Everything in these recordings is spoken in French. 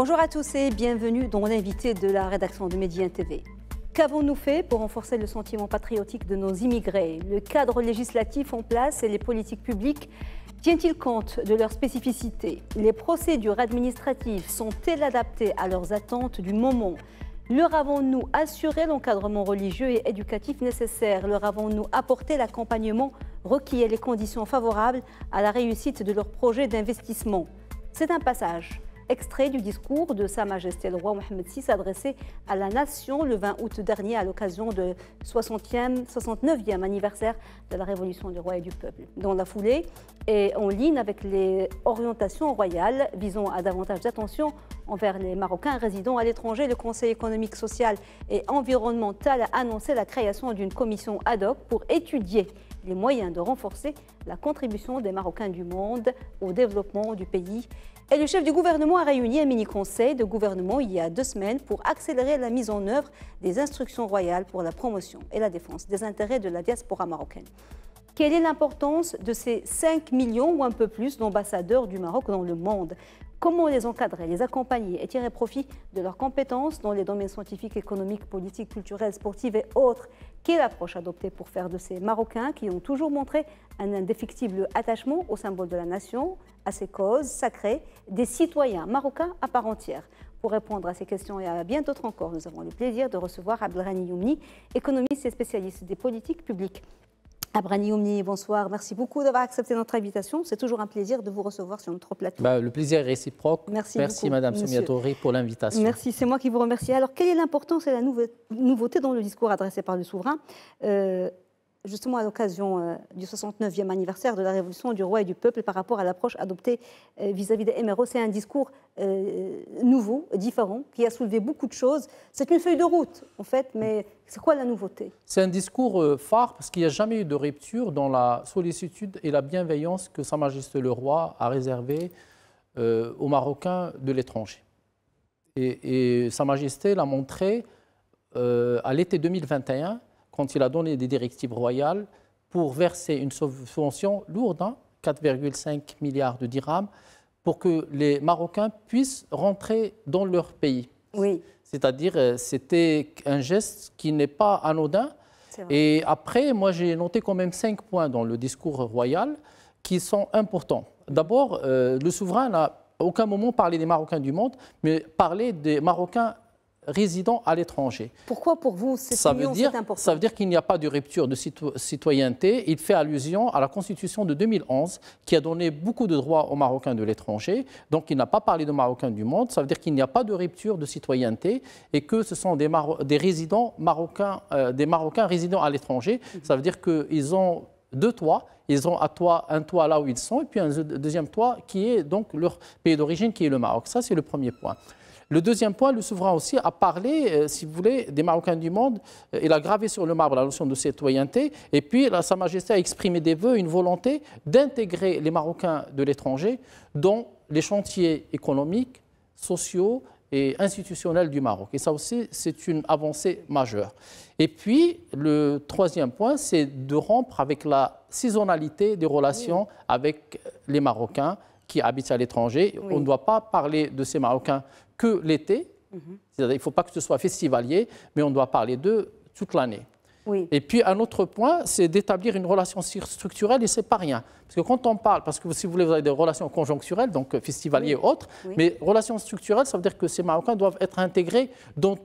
Bonjour à tous et bienvenue dans l'invité de la rédaction de Médien TV. Qu'avons-nous fait pour renforcer le sentiment patriotique de nos immigrés Le cadre législatif en place et les politiques publiques tiennent-ils compte de leurs spécificités Les procédures administratives sont-elles adaptées à leurs attentes du moment Leur avons-nous assuré l'encadrement religieux et éducatif nécessaire Leur avons-nous apporté l'accompagnement requis et les conditions favorables à la réussite de leur projet d'investissement C'est un passage Extrait du discours de Sa Majesté le roi Mohamed VI adressé à la nation le 20 août dernier à l'occasion du 60e, 69e anniversaire de la révolution du roi et du peuple. Dans la foulée et en ligne avec les orientations royales visant à davantage d'attention envers les Marocains résidant à l'étranger, le Conseil économique, social et environnemental a annoncé la création d'une commission ad hoc pour étudier les moyens de renforcer la contribution des Marocains du monde au développement du pays. Et le chef du gouvernement a réuni un mini-conseil de gouvernement il y a deux semaines pour accélérer la mise en œuvre des instructions royales pour la promotion et la défense des intérêts de la diaspora marocaine. Quelle est l'importance de ces 5 millions ou un peu plus d'ambassadeurs du Maroc dans le monde Comment les encadrer, les accompagner et tirer profit de leurs compétences dans les domaines scientifiques, économiques, politiques, culturels, sportifs et autres Quelle approche adopter pour faire de ces Marocains qui ont toujours montré un indéfectible attachement au symbole de la nation, à ses causes sacrées, des citoyens marocains à part entière pour répondre à ces questions et à bien d'autres encore, nous avons le plaisir de recevoir Abdelrani Youmni, économiste et spécialiste des politiques publiques. Abrani Omni, bonsoir. Merci beaucoup d'avoir accepté notre invitation. C'est toujours un plaisir de vous recevoir sur notre plateau. Bah, le plaisir est réciproque. Merci, Merci beaucoup, Madame pour l'invitation. Merci, c'est moi qui vous remercie. Alors, quelle est l'importance et la nouveauté dans le discours adressé par le souverain euh, justement à l'occasion euh, du 69e anniversaire de la Révolution du roi et du peuple par rapport à l'approche adoptée euh, vis-à-vis des MRO. C'est un discours euh, nouveau, différent, qui a soulevé beaucoup de choses. C'est une feuille de route, en fait, mais c'est quoi la nouveauté C'est un discours phare parce qu'il n'y a jamais eu de rupture dans la sollicitude et la bienveillance que Sa Majesté le Roi a réservée aux Marocains de l'étranger. Et, et Sa Majesté l'a montré à l'été 2021 quand il a donné des directives royales pour verser une subvention lourde, 4,5 hein, milliards de dirhams, pour que les Marocains puissent rentrer dans leur pays. Oui. C'est-à-dire, euh, c'était un geste qui n'est pas anodin. Et après, moi, j'ai noté quand même cinq points dans le discours royal qui sont importants. D'abord, euh, le souverain n'a aucun moment parlé des Marocains du monde, mais parlé des Marocains résidents à l'étranger. Pourquoi pour vous c'est important Ça veut dire qu'il n'y a pas de rupture de citoyenneté. Il fait allusion à la Constitution de 2011 qui a donné beaucoup de droits aux Marocains de l'étranger. Donc il n'a pas parlé de Marocains du monde. Ça veut dire qu'il n'y a pas de rupture de citoyenneté et que ce sont des, des résidents marocains, euh, des Marocains résidant à l'étranger. Mhm. Ça veut dire qu'ils ont deux toits. Ils ont à toi un toit là où ils sont et puis un deuxième toit qui est donc leur pays d'origine qui est le Maroc. Ça c'est le premier point. Le deuxième point, le souverain aussi a parlé, euh, si vous voulez, des Marocains du monde. Euh, il a gravé sur le marbre la notion de citoyenneté. Et puis, Sa Majesté a exprimé des vœux, une volonté d'intégrer les Marocains de l'étranger dans les chantiers économiques, sociaux et institutionnels du Maroc. Et ça aussi, c'est une avancée majeure. Et puis, le troisième point, c'est de rompre avec la saisonnalité des relations avec les Marocains qui habitent à l'étranger. On ne doit pas parler de ces Marocains que l'été. Il ne faut pas que ce soit festivalier, mais on doit parler d'eux toute l'année. Et puis un autre point, c'est d'établir une relation structurelle et c'est pas rien. Parce que quand on parle, parce que si vous voulez, vous avez des relations conjoncturelles, donc euh, festivalier et autres, mais relations structurelles, ça veut dire que ces Marocains doivent être intégrés dans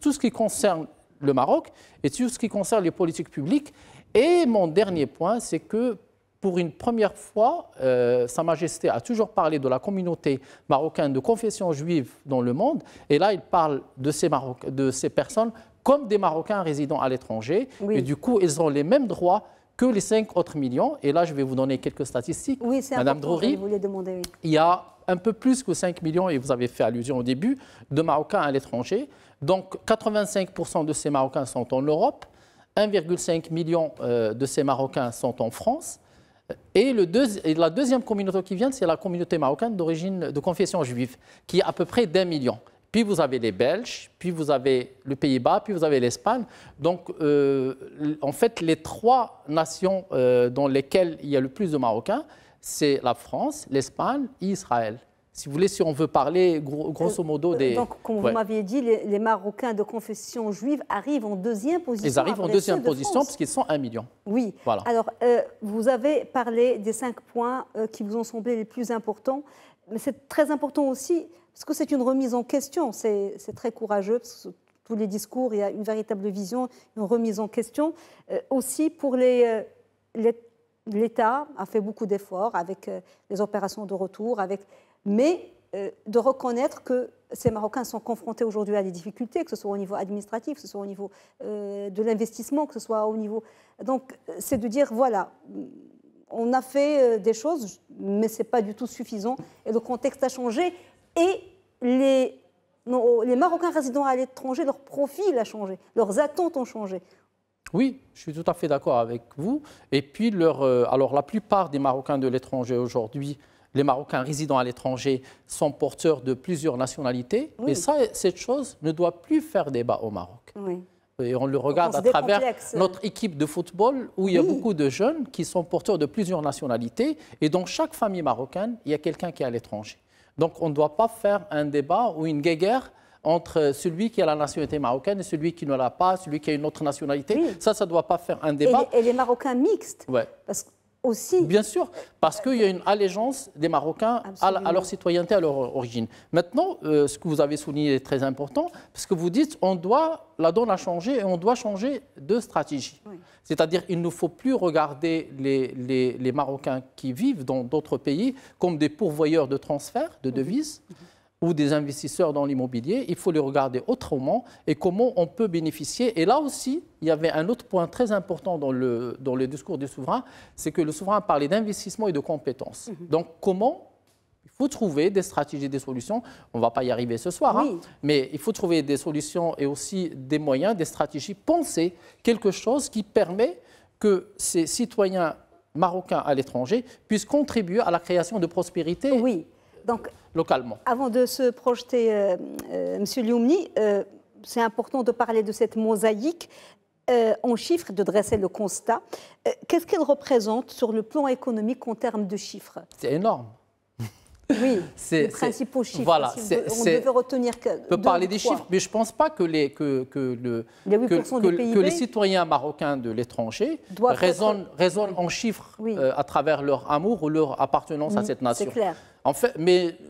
tout, ce qui concerne le Maroc et tout ce qui concerne les politiques publiques. Et mon dernier point, c'est que pour une première fois, euh, Sa Majesté a toujours parlé de la communauté marocaine de confession juive dans le monde, et là, il parle de ces, de ces personnes comme des Marocains résidant à l'étranger, et du coup, ils ont les mêmes droits que les 5 autres millions. Et là, je vais vous donner quelques statistiques. Oui, c'est Madame Drury, vous il y a un peu plus que 5 millions, et vous avez fait allusion au début, de Marocains à l'étranger. Donc, 85% de ces Marocains sont en Europe, 1,5 million euh, de ces Marocains sont en France, et, la deuxième communauté qui vient, c'est la communauté marocaine d'origine de confession juive, qui est à peu près d'un million. Puis vous avez les Belges, puis vous avez le Pays-Bas, puis vous avez l'Espagne. Donc, euh, en fait, les trois nations euh, dans lesquelles il y a le plus de Marocains, c'est la France, l'Espagne et Israël si vous voulez, si on veut parler grosso modo euh, des... Donc, comme vous m'aviez dit, les, Marocains de confession juive arrivent en deuxième position. Ils arrivent en deuxième position parce qu'ils sont un million. Oui. Voilà. Alors, euh, vous avez parlé des cinq points euh, qui vous ont semblé les plus importants, mais c'est très important aussi parce que c'est une remise en question. C'est très courageux parce que tous les discours, il y a une véritable vision, une remise en question. aussi pour les, L'État a fait beaucoup d'efforts avec les opérations de retour, avec mais euh, de reconnaître que ces Marocains sont confrontés aujourd'hui à des difficultés, que ce soit au niveau administratif, que ce soit au niveau euh, de l'investissement, que ce soit au niveau... Donc, c'est de dire, voilà, on a fait euh, des choses, mais ce n'est pas du tout suffisant, et le contexte a changé, et les, Marocains résidant à l'étranger, leur profil a changé, leurs attentes ont changé. Oui, je suis tout à fait d'accord avec vous. Et puis, alors, la plupart des Marocains de l'étranger aujourd'hui les Marocains résidant à l'étranger sont porteurs de plusieurs nationalités. et ça, cette chose ne doit plus faire débat au Maroc. Et on le regarde à travers notre équipe de football où il y a beaucoup de jeunes qui sont porteurs de plusieurs nationalités. Et dans chaque famille marocaine, il y a quelqu'un qui est à l'étranger. Donc on ne doit pas faire un débat ou une guéguerre entre celui qui a la nationalité marocaine et celui qui ne l'a pas, celui qui a une autre nationalité. Ça, ça ne doit pas faire un débat. Et les, Marocains mixtes. Ouais. Parce que Bien sûr, parce qu'il y a une allégeance des Marocains à, leur citoyenneté, à leur origine. Maintenant, euh, ce que vous avez souligné est très important, parce que vous dites on doit, la donne a changé et on doit changer de stratégie. C'est-à-dire il ne faut plus regarder les, Marocains qui vivent dans d'autres pays comme des pourvoyeurs de transferts, de mhm. devises. Mhm ou des investisseurs dans l'immobilier, il faut les regarder autrement et comment on peut bénéficier. Et là aussi, il y avait un autre point très important dans le, dans le discours du souverain, c'est que le souverain parlait d'investissement et de compétences. Mhm. Donc comment il faut trouver des stratégies, des solutions. On ne va pas y arriver ce soir, hein, mais il faut trouver des solutions et aussi des moyens, des stratégies, penser quelque chose qui permet que ces citoyens marocains à l'étranger puissent contribuer à la création de prospérité donc, localement. Avant de se projeter, euh, euh, Monsieur Lioumni, euh, c'est important de parler de cette mosaïque en chiffres, de dresser le constat. Qu'est-ce qu'elle représente sur le plan économique en termes de chiffres C'est énorme. Oui, c'est principaux chiffres. Voilà, on retenir que. On peut parler des chiffres, mais je ne pense pas que les, que, les citoyens marocains de l'étranger raisonnent, en chiffres euh, à travers leur amour ou leur appartenance à mmh, cette nation. C'est clair.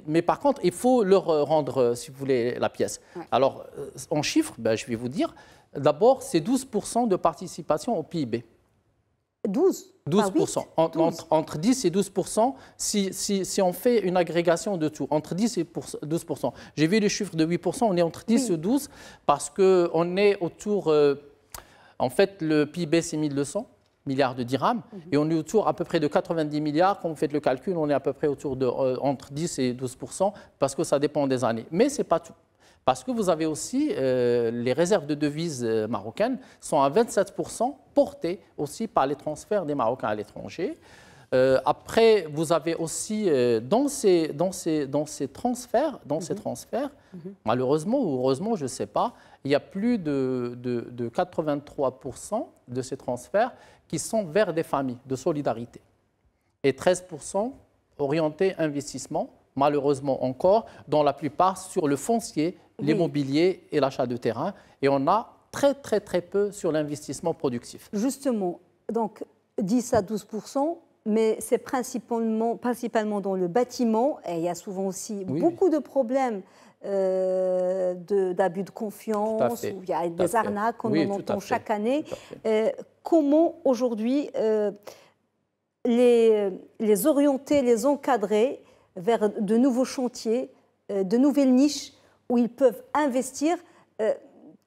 mais, par contre, il faut leur euh, rendre, euh, si vous voulez, la pièce. Alors, en chiffres, ben, je vais vous dire, d'abord, c'est 12% de participation au PIB. 12 12 ah entre, 10 et 12 si, on fait une agrégation de tout, entre 10 et 12 J'ai vu le chiffre de 8 on est entre 10 et 12 parce qu'on est autour. Euh, en fait, le PIB, c'est 1200 milliards de dirhams, mhm. et on est autour à peu près de 90 milliards. Quand vous faites le calcul, on est à peu près autour de euh, entre 10 et 12 parce que ça dépend des années. Mais ce n'est pas tout. Parce que vous avez aussi euh, les réserves de devises euh, marocaines sont à 27% portées aussi par les transferts des Marocains à l'étranger. Euh, après, vous avez aussi dans, ces, dans ces transferts, dans ces mhm. transferts mhm. malheureusement ou heureusement, je ne sais pas, il y a plus de, de 83% de ces transferts qui sont vers des familles de solidarité et 13% orientés investissement malheureusement encore, dans la plupart sur le foncier, l'immobilier et l'achat de terrain. Et on a très, très, très peu sur l'investissement productif. Justement, donc 10 à 12 mais c'est principalement, dans le bâtiment, et il y a souvent aussi beaucoup de problèmes euh, d'abus de, confiance, il y a des arnaques qu'on en entend chaque année. Euh, comment aujourd'hui euh, les orienter, les encadrer vers de nouveaux chantiers, euh, de nouvelles niches où ils peuvent investir euh,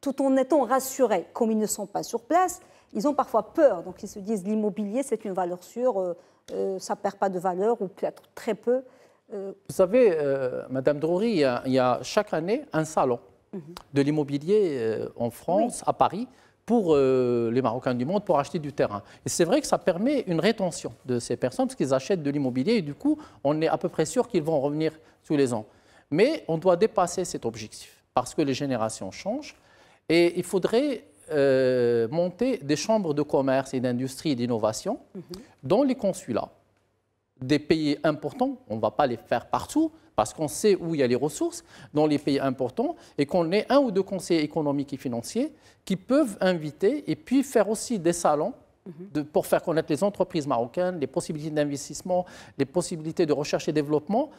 tout en étant rassurés. Comme ils ne sont pas sur place, ils ont parfois peur. Donc ils se disent l'immobilier, c'est une valeur sûre, euh, ça ne perd pas de valeur ou peut-être très peu. Vous savez, Madame Drury, il y, a, chaque année un salon mhm. de l'immobilier en France, à Paris pour euh, les Marocains du monde pour acheter du terrain. Et c'est vrai que ça permet une rétention de ces personnes parce qu'ils achètent de l'immobilier et du coup, on est à peu près sûr qu'ils vont revenir tous les ans. Mais on doit dépasser cet objectif parce que les générations changent et il faudrait euh, monter des chambres de commerce et d'industrie et d'innovation mhm. dans les consulats des pays importants. On ne va pas les faire partout, parce qu'on sait où il y a les ressources dans les pays importants et qu'on ait un ou deux conseillers économiques et financiers qui peuvent inviter et puis faire aussi des salons mhm. pour faire connaître les entreprises marocaines, les possibilités d'investissement, les possibilités de recherche et développement.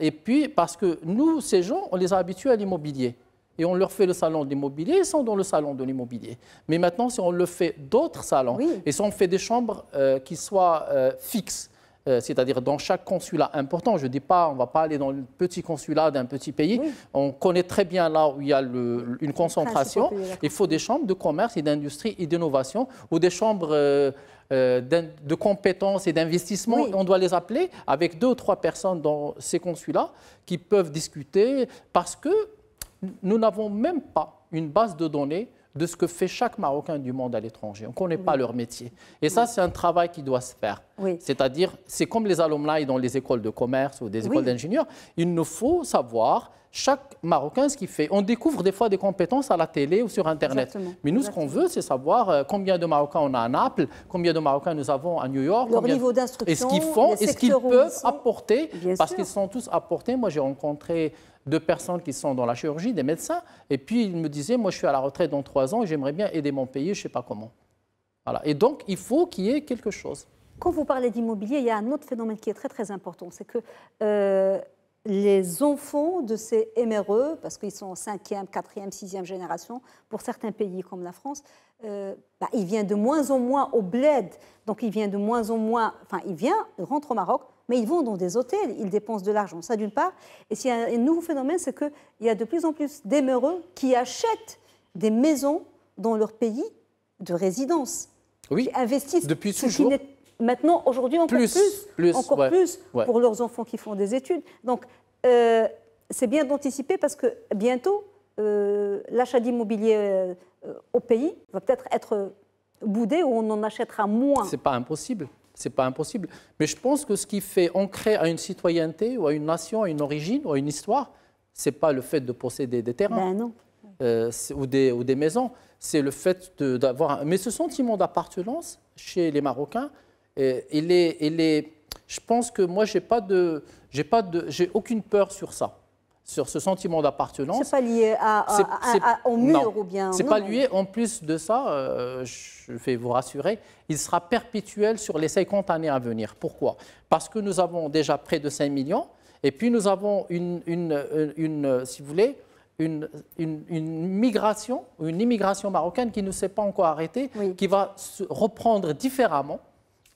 Et puis, parce que nous, ces gens, on les a habitués à l'immobilier. Et on leur fait le salon de l'immobilier, ils sont dans le salon de l'immobilier. Mais maintenant, si on le fait d'autres salons, et si on fait des chambres euh, qui soient euh, fixes, euh, c'est-à-dire dans chaque consulat important. Je ne dis pas, on ne va pas aller dans le petit consulat d'un petit pays. On connaît très bien là où il y a une concentration. Il faut des chambres de commerce et d'industrie et d'innovation ou des chambres... Euh, euh, de compétences et d'investissement, on doit les appeler avec deux ou trois personnes dans ces consulats qui peuvent discuter parce que nous n'avons même pas une base de données de ce que fait chaque Marocain du monde à l'étranger. On ne connaît pas leur métier. Et ça, c'est un travail qui doit se faire. C'est-à-dire, c'est comme les alumni dans les écoles de commerce ou des écoles d'ingénieurs, il nous faut savoir chaque Marocain ce qu'il fait. On découvre des fois des compétences à la télé ou sur Internet. Mais nous, ce qu'on veut, c'est savoir euh, combien de Marocains on a à Naples, combien de Marocains nous avons à New York. Leur niveau d'instruction, Et ce qu'ils font, et ce qu'ils peuvent apporter, parce qu'ils sont tous apportés. Moi, j'ai rencontré deux personnes qui sont dans la chirurgie, des médecins, et puis ils me disaient, moi, je suis à la retraite dans trois ans j'aimerais bien aider mon pays, je ne sais pas comment. Voilà. Et donc, il faut qu'il y ait quelque chose. Quand vous parlez d'immobilier, il y a un autre phénomène qui est très très important, c'est que euh, les enfants de ces MRE, parce qu'ils sont en 5e, 4e, 6e génération, pour certains pays comme la France, euh, bah, ils viennent de moins en moins au bled, donc ils viennent de moins en moins, enfin ils viennent, au Maroc, mais ils vont dans des hôtels, ils dépensent de l'argent, ça d'une part. Et s'il y a un nouveau phénomène, c'est qu'il y a de plus en plus d'MRE qui achètent des maisons dans leur pays de résidence. Oui, investissent, depuis toujours maintenant, aujourd'hui, encore plus, plus, encore plus pour leurs enfants qui font des études. Donc, euh, c'est bien d'anticiper parce que bientôt, euh, l'achat d'immobilier euh, au pays va peut-être être boudé ou on en achètera moins. C'est pas impossible. C'est pas impossible. Mais je pense que ce qui fait ancrer à une citoyenneté ou à une nation, à une origine ou à une histoire, c'est pas le fait de posséder des terrains. Ben ou, des, ou des maisons, c'est le fait d'avoir. Mais ce sentiment d'appartenance chez les Marocains, je pense que moi, j'ai pas de, j'ai pas de, j'ai aucune peur sur ça, sur ce sentiment d'appartenance. C'est pas lié à, au mur ou bien. C'est pas lié. En plus de ça, euh, je vais vous rassurer, il sera perpétuel sur les 50 années à venir. Pourquoi Parce que nous avons déjà près de 5 millions, et puis nous avons une, une, une, si vous voulez. Une, une, une, migration, une immigration marocaine qui ne s'est pas encore arrêtée, qui va se reprendre différemment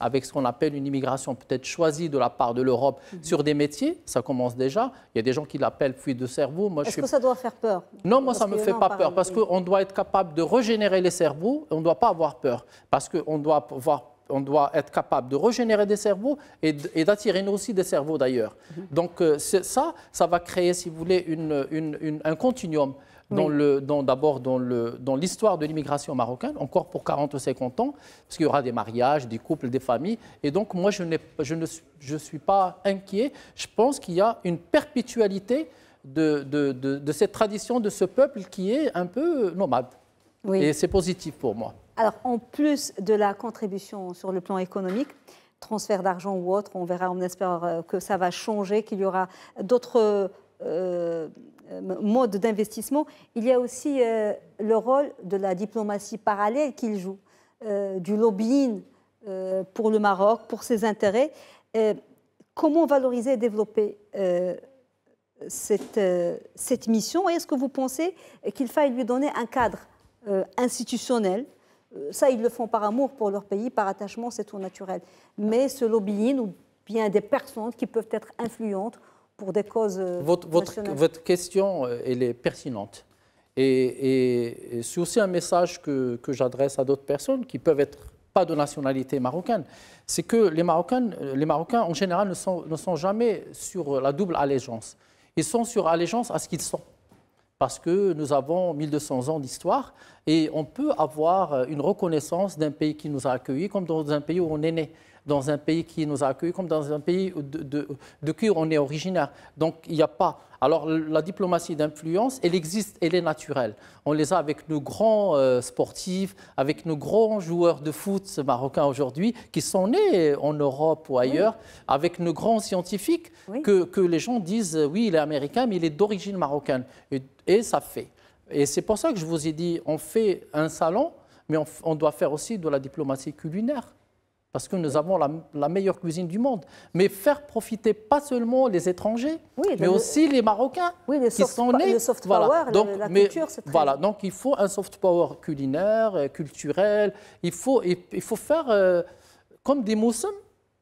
avec ce qu'on appelle une immigration peut-être choisie de la part de l'Europe mhm. sur des métiers. Ça commence déjà. Il y a des gens qui l'appellent fuite de cerveau. Est-ce que ça doit faire peur Non, moi, ça ne me fait pas peur parce qu'on doit être capable de régénérer les cerveaux. On ne doit pas avoir peur parce qu'on doit on doit être capable de régénérer des cerveaux et d'attirer nous aussi des cerveaux d'ailleurs. Mhm. Donc euh, ça, ça va créer, si vous voulez, un continuum dans d'abord dans l'histoire dans de l'immigration marocaine, encore pour 40 ou 50 ans, parce qu'il y aura des mariages, des couples, des familles. Et donc, moi, je, je ne je suis pas inquiet. Je pense qu'il y a une perpétualité de, de, cette tradition de ce peuple qui est un peu nomade. Oui. Et c'est positif pour moi. Alors, en plus de la contribution sur le plan économique, transfert d'argent ou autre, on verra, on espère euh, que ça va changer, qu'il y aura d'autres... Euh, euh, mode d'investissement, il y a aussi euh, le rôle de la diplomatie parallèle qu'il joue, euh, du lobbying pour le Maroc, pour ses intérêts. comment valoriser et développer cette, cette mission est-ce que vous pensez qu'il faille lui donner un cadre institutionnel ça, ils le font par amour pour leur pays, par attachement, c'est tout naturel. Mais ce lobbying, ou bien des personnes qui peuvent être influentes pour des causes. Euh, votre, votre, question, euh, elle est pertinente. Et, c'est aussi un message que, j'adresse à d'autres personnes qui peuvent être pas de nationalité marocaine. C'est que les Marocains, euh, les Marocains, en général, ne sont, ne sont jamais sur la double allégeance. Ils sont sur allégeance à ce qu'ils sont parce que nous avons 1200 ans d'histoire et on peut avoir une reconnaissance d'un pays qui nous a accueillis comme dans un pays où on est né dans un pays qui nous a accueillis comme dans un pays de, de, qui on est originaire. Donc il n'y a pas. Alors la diplomatie d'influence, elle existe, elle est naturelle. On les a avec nos grands euh, sportifs, avec nos grands joueurs de foot marocains aujourd'hui, qui sont nés en Europe ou ailleurs, avec nos grands scientifiques, que, les gens disent, euh, oui, il est américain, mais il est d'origine marocaine. Et, ça fait. Et c'est pour ça que je vous ai dit, on fait un salon, mais on, on doit faire aussi de la diplomatie culinaire parce que nous avons la, meilleure cuisine du monde. Mais faire profiter pas seulement les étrangers, mais aussi les Marocains qui sont nés. soft power, donc, la, culture, c'est Voilà, donc il faut un soft power culinaire, euh, culturel. Il faut, il, faut faire euh, comme des moussums,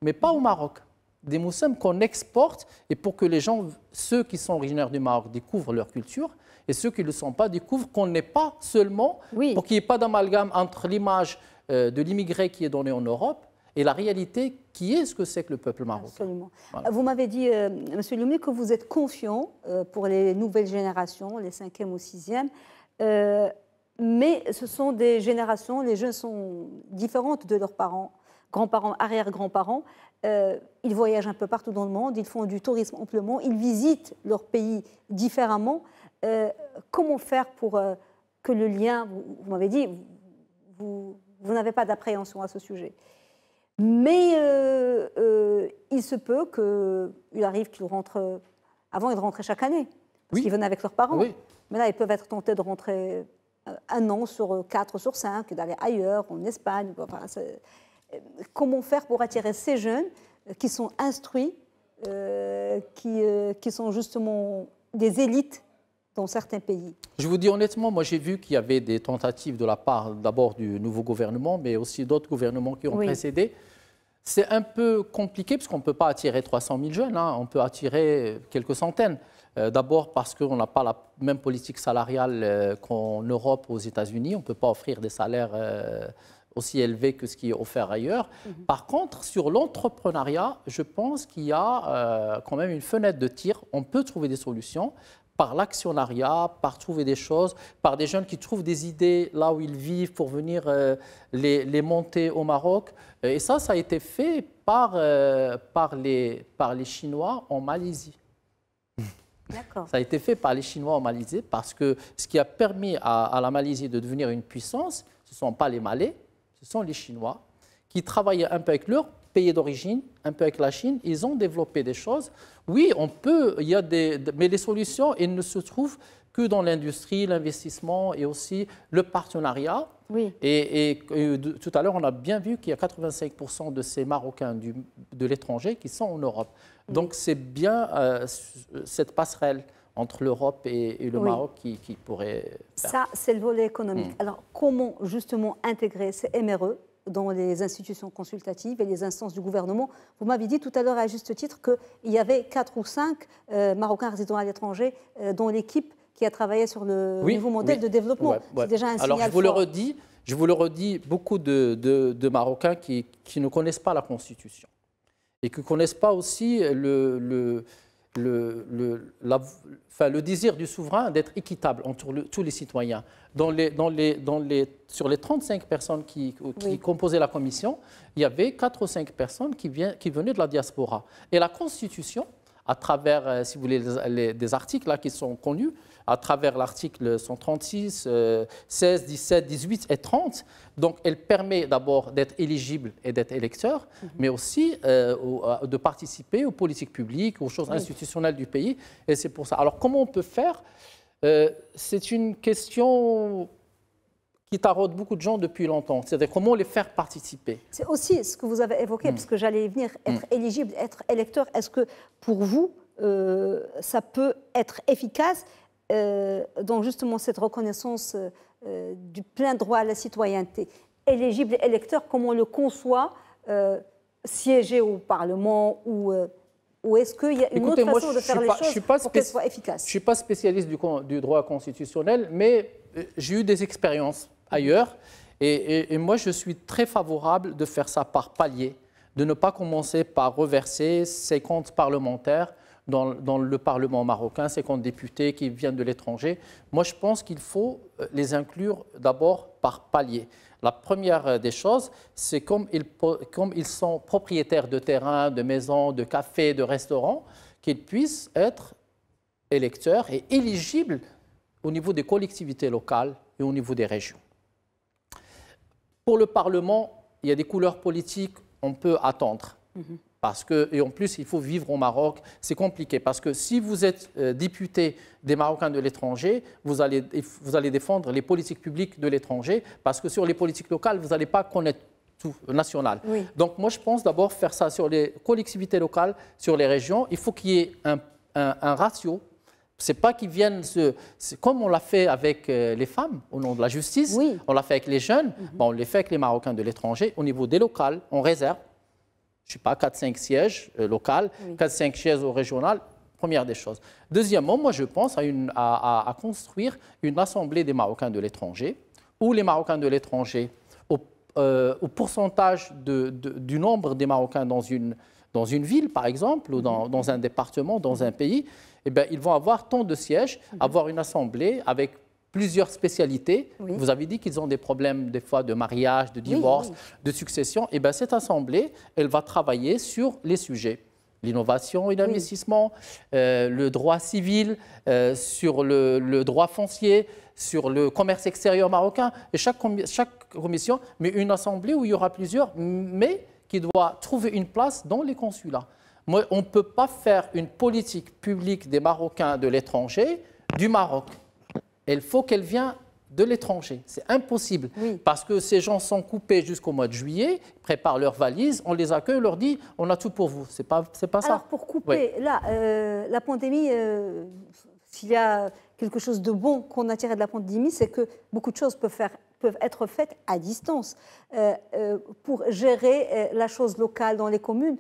mais pas au Maroc. Des moussums qu'on exporte et pour que les gens, ceux qui sont originaires du Maroc, découvrent leur culture, et ceux qui ne le sont pas découvrent qu'on n'est pas seulement, pour qu'il n'y ait pas d'amalgame entre l'image euh, de l'immigré qui est donnée en Europe et la réalité qui est ce que c'est que le peuple marocain. Absolument. Vous m'avez dit, euh, Monsieur que vous êtes confiant euh, pour les nouvelles générations, les 5e ou sixièmes. Euh, mais ce sont des générations, les jeunes sont différentes de leurs parents, grands-parents, arrière-grands-parents. ils voyagent un peu partout dans le monde, ils font du tourisme amplement, ils visitent leur pays différemment. comment faire pour que le lien, vous, m'avez dit, vous n'avez pas d'appréhension à ce sujet, mais euh, euh, il se peut qu'il arrive qu'ils rentrent. Avant, ils rentraient chaque année, parce qu'ils venaient avec leurs parents. Mais là, ils peuvent être tentés de rentrer euh, un an sur quatre, sur cinq, d'aller ailleurs, en Espagne. Comment faire pour attirer ces jeunes qui sont instruits, qui, qui sont justement des élites dans certains pays. Je vous dis honnêtement, moi j'ai vu qu'il y avait des tentatives de la part d'abord du nouveau gouvernement, mais aussi d'autres gouvernements qui ont précédé. C'est un peu compliqué parce qu'on ne peut pas attirer 300 000 jeunes, hein. on peut attirer quelques centaines. Euh, d'abord parce qu'on n'a pas la même politique salariale euh, qu'en Europe ou aux États-Unis, on ne peut pas offrir des salaires euh, aussi élevés que ce qui est offert ailleurs. Mhm. Par contre, sur l'entrepreneuriat, je pense qu'il y a quand même une fenêtre de tir, on peut trouver des solutions par l'actionnariat, par trouver des choses, par des jeunes qui trouvent des idées là où ils vivent pour venir euh, les, monter au Maroc. Euh, et ça, ça a été fait par, euh, les, Chinois en Malaisie. Ça a été fait par les Chinois en Malaisie parce que ce qui a permis à, la Malaisie de devenir une puissance, ce ne sont pas les Malais, ce sont les Chinois qui travaillaient un peu avec leur pays d'origine, un peu avec la Chine, ils ont développé des choses. Oui, on peut, il y a des, mais les solutions, elles ne se trouvent que dans l'industrie, l'investissement et aussi le partenariat. Oui. Et, tout à l'heure, on a bien vu qu'il y a 85% de ces Marocains du, de l'étranger qui sont en Europe. Donc c'est bien euh, cette passerelle entre l'Europe et, le Maroc qui, pourrait... Ça, c'est le volet économique. Mm. Alors comment justement intégrer ces MRE dans les institutions consultatives et les instances du gouvernement. Vous m'avez dit tout à l'heure à juste titre qu'il y avait quatre ou cinq euh, Marocains résidant à l'étranger euh, dont l'équipe qui a travaillé sur le nouveau modèle de développement. C'est déjà un Alors, je vous le redis, je vous le redis, beaucoup de, Marocains qui, ne connaissent pas la Constitution et qui ne connaissent pas aussi le le, enfin, le désir du souverain d'être équitable entre tous les citoyens. Dans les, dans les, dans les, sur les 35 personnes qui, composaient la commission, il y avait quatre ou cinq personnes qui, vient, qui venaient de la diaspora. Et la Constitution à travers, euh, si vous voulez, des articles là, qui sont connus, à travers l'article 136, 16, 17, 18 et 30. Donc, elle permet d'abord d'être éligible et d'être électeur, mhm. mais aussi euh, de participer aux politiques publiques, aux choses institutionnelles du pays. Et c'est pour ça. Alors, comment on peut faire euh, C'est une question qui taraude beaucoup de gens depuis longtemps. C'est-à-dire comment les faire participer. C'est aussi ce que vous avez évoqué, puisque mm. parce que j'allais venir, mm. être éligible, être électeur, est-ce que pour vous, euh, ça peut être efficace Donc, euh, dans justement cette reconnaissance euh, du plein droit à la citoyenneté Éligible électeur, comment on le conçoit, siéger au Parlement ou... Ou est-ce qu'il y a une autre façon de faire les choses pour qu'elles soient efficaces Je ne suis pas spécialiste du, droit constitutionnel, mais j'ai eu des expériences ailleurs. Et, moi, je suis très favorable de faire ça par palier, de ne pas commencer par reverser ces comptes parlementaires dans, le Parlement marocain, ces comptes députés qui viennent de l'étranger. Moi, je pense qu'il faut euh, les inclure d'abord par palier. La première euh, des choses, c'est comme ils, comme ils sont propriétaires de terrains, de maisons, de cafés, de restaurants, qu'ils puissent être électeurs et éligibles au niveau des collectivités locales et au niveau des régions. Pour le Parlement, il y a des couleurs politiques, on peut attendre. Mhm. Parce que, et en plus, il faut vivre au Maroc. C'est compliqué parce que si vous êtes euh, député des Marocains de l'étranger, vous allez, vous allez défendre les politiques publiques de l'étranger parce que sur les politiques locales, vous n'allez pas connaître tout euh, national. Donc moi, je pense d'abord faire ça sur les collectivités locales, sur les régions. Il faut qu'il y ait un ratio c'est pas qu'ils viennent Comme on l'a fait avec euh, les femmes au nom de la justice, on l'a fait avec les jeunes, mhm. on l'a fait avec les Marocains de l'étranger. Au niveau des locales, on réserve, je ne sais pas, 4-5 sièges locaux, euh, locales, 4-5 sièges au régional, première des choses. Deuxièmement, moi je pense à, une, à, construire une assemblée des Marocains de l'étranger, où les Marocains de l'étranger, au, euh, pourcentage du nombre des Marocains dans une, dans une ville par exemple, ou dans, mhm. dans un département, dans un pays, eh ben, ils vont avoir tant de sièges, mhm. avoir une assemblée avec plusieurs spécialités. Vous avez dit qu'ils ont des problèmes des fois de mariage, de divorce, de succession. Eh bien, cette assemblée, elle va travailler sur les sujets l'innovation et l'investissement, euh, le droit civil, euh, sur le, droit foncier, sur le commerce extérieur marocain. Et chaque, chaque commission mais une assemblée où il y aura plusieurs, mais qui doit trouver une place dans les consulats on ne peut pas faire une politique publique des Marocains de l'étranger du Maroc. Il faut qu'elle vienne de l'étranger. C'est impossible. Parce que ces gens sont coupés jusqu'au mois de juillet, préparent leurs valises, on les accueille, on leur dit on a tout pour vous. C'est pas, pas ça. Alors pour couper, là, euh, la pandémie, euh, s'il y a quelque chose de bon qu'on a tiré de la pandémie, c'est que beaucoup de choses peuvent, être faites à distance. Euh, pour gérer la chose locale dans les communes,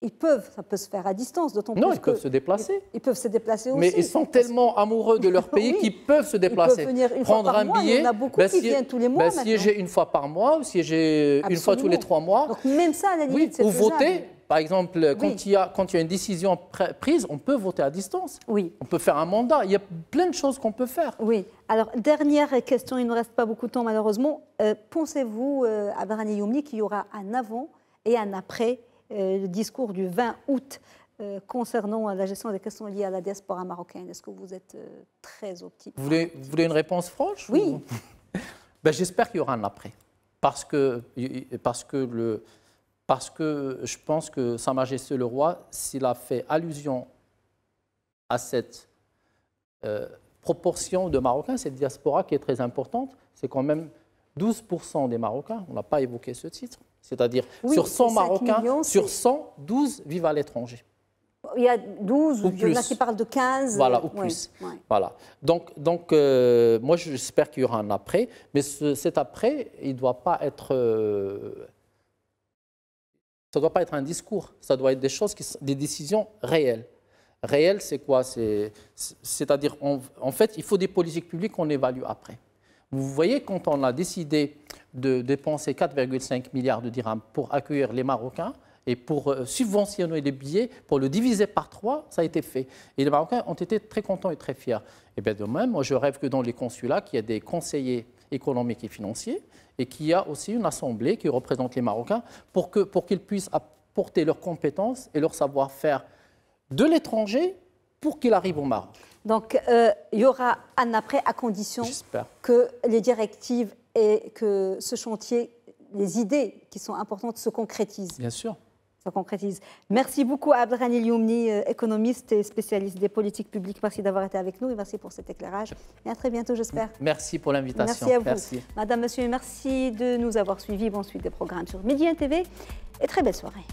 ils peuvent, ça peut se faire à distance, d'autant plus. Non, ils que peuvent se déplacer. Ils, peuvent se déplacer aussi. Mais ils sont tellement amoureux de leur pays qu'ils peuvent se déplacer. Ils peuvent venir une Prendre fois par un mois, billet. Il y a beaucoup ben, qui tous les ben, mois. siéger une fois par mois ou siéger une fois tous les trois mois. Donc même ça, à la limite, oui, c'est Ou voter. Par exemple, quand, il y a, quand il y a une décision prise, on peut voter à distance. Oui. On peut faire un mandat. Il y a plein de choses qu'on peut faire. Oui. Alors, dernière question, il ne nous reste pas beaucoup de temps malheureusement. Euh, pensez-vous, euh, à Youmni, qu'il y aura un avant et un après euh, le discours du 20 août euh, concernant euh, la gestion des questions liées à la diaspora marocaine. Est-ce que vous êtes très optimiste vous, voulez, une réponse franche Oui. Ben, j'espère qu'il y aura un après. Parce que, parce, que le, parce que je pense que Sa Majesté le Roi, s'il a fait allusion à cette proportion de Marocains, cette diaspora qui est très importante, c'est quand même 12% des Marocains, on n'a pas évoqué ce titre, c'est-à-dire sur 100 Marocains, sur 100, 12 vivent à l'étranger. Il y a 12, ou il y en a qui parlent de 15. Voilà, ou plus. Voilà. Donc, donc euh, moi, j'espère qu'il y aura un après, mais cet après, il ne doit pas être. Euh, ça doit pas être un discours, ça doit être des choses, des décisions réelles. Réelles, c'est quoi C'est-à-dire, en fait, il faut des politiques publiques qu'on évalue après. Vous voyez, quand on a décidé de dépenser 4,5 milliards de dirhams pour accueillir les Marocains et pour euh, subventionner les billets, pour le diviser par trois, ça a été fait. Et les Marocains ont été très contents et très fiers. Et bien de même, moi je rêve que dans les consulats, qu'il y ait des conseillers économiques et financiers et qu'il y a aussi une assemblée qui représente les Marocains pour qu'ils pour puissent apporter leurs compétences et leur savoir-faire de l'étranger pour qu'il arrive au Maroc. Donc, euh, il y aura un après à condition que les directives et que ce chantier, les idées qui sont importantes se concrétisent. Bien sûr. Ça concrétise. Merci beaucoup Abdelrani Lioumni, euh, économiste et spécialiste des politiques publiques. Merci d'avoir été avec nous et merci pour cet éclairage. Et à très bientôt, j'espère. Merci pour l'invitation. Merci à vous. Madame, monsieur, merci de nous avoir suivis. Bonne suite des programmes sur Midi TV et très belle soirée.